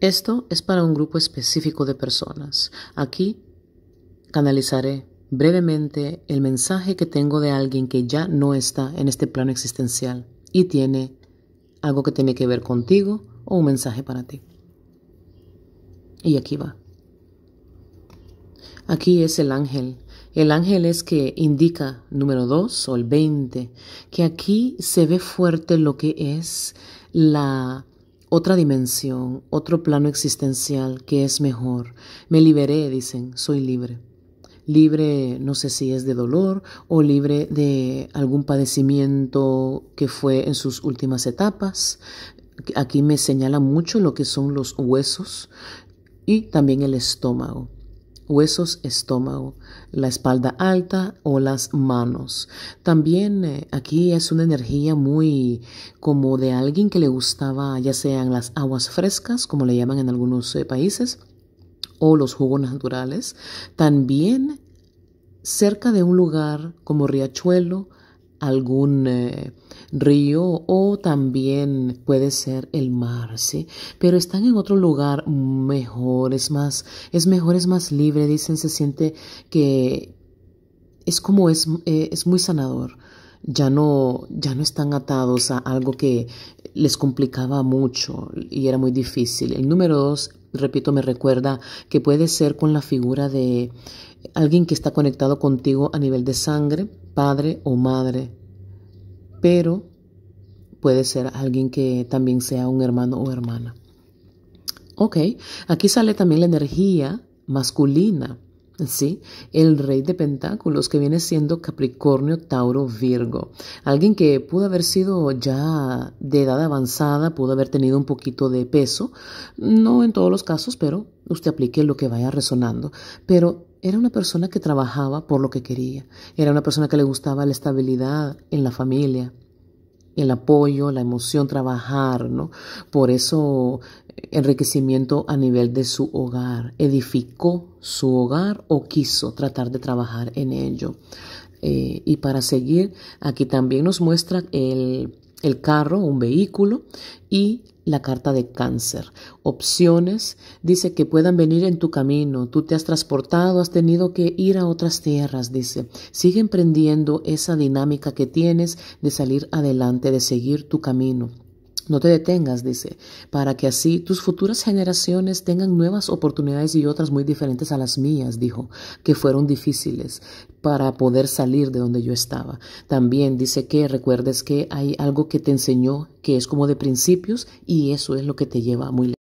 Esto es para un grupo específico de personas. Aquí canalizaré brevemente el mensaje que tengo de alguien que ya no está en este plano existencial y tiene algo que tiene que ver contigo o un mensaje para ti. Y aquí va. Aquí es el ángel. El ángel es que indica número 2 o el 20, que aquí se ve fuerte lo que es la otra dimensión, otro plano existencial que es mejor. Me liberé, dicen, soy libre. Libre, no sé si es de dolor o libre de algún padecimiento que fue en sus últimas etapas. Aquí me señala mucho lo que son los huesos y también el estómago huesos, estómago, la espalda alta o las manos. También eh, aquí es una energía muy como de alguien que le gustaba ya sean las aguas frescas, como le llaman en algunos eh, países, o los jugos naturales. También cerca de un lugar como riachuelo, algún eh, río o también puede ser el mar, ¿sí? Pero están en otro lugar mejor, es más, es mejor, es más libre, dicen, se siente que es como es, eh, es muy sanador. Ya no, ya no están atados a algo que les complicaba mucho y era muy difícil. El número dos, repito, me recuerda que puede ser con la figura de alguien que está conectado contigo a nivel de sangre, padre o madre, pero puede ser alguien que también sea un hermano o hermana. Ok, aquí sale también la energía masculina ¿sí? El rey de pentáculos que viene siendo Capricornio, Tauro, Virgo. Alguien que pudo haber sido ya de edad avanzada, pudo haber tenido un poquito de peso, no en todos los casos, pero usted aplique lo que vaya resonando. Pero era una persona que trabajaba por lo que quería, era una persona que le gustaba la estabilidad en la familia, el apoyo, la emoción, trabajar, ¿no? Por eso enriquecimiento a nivel de su hogar, edificó su hogar o quiso tratar de trabajar en ello. Eh, y para seguir, aquí también nos muestra el el carro, un vehículo y la carta de cáncer. Opciones, dice que puedan venir en tu camino. Tú te has transportado, has tenido que ir a otras tierras, dice. Sigue emprendiendo esa dinámica que tienes de salir adelante, de seguir tu camino. No te detengas, dice, para que así tus futuras generaciones tengan nuevas oportunidades y otras muy diferentes a las mías, dijo, que fueron difíciles para poder salir de donde yo estaba. También dice que recuerdes que hay algo que te enseñó que es como de principios y eso es lo que te lleva muy lejos.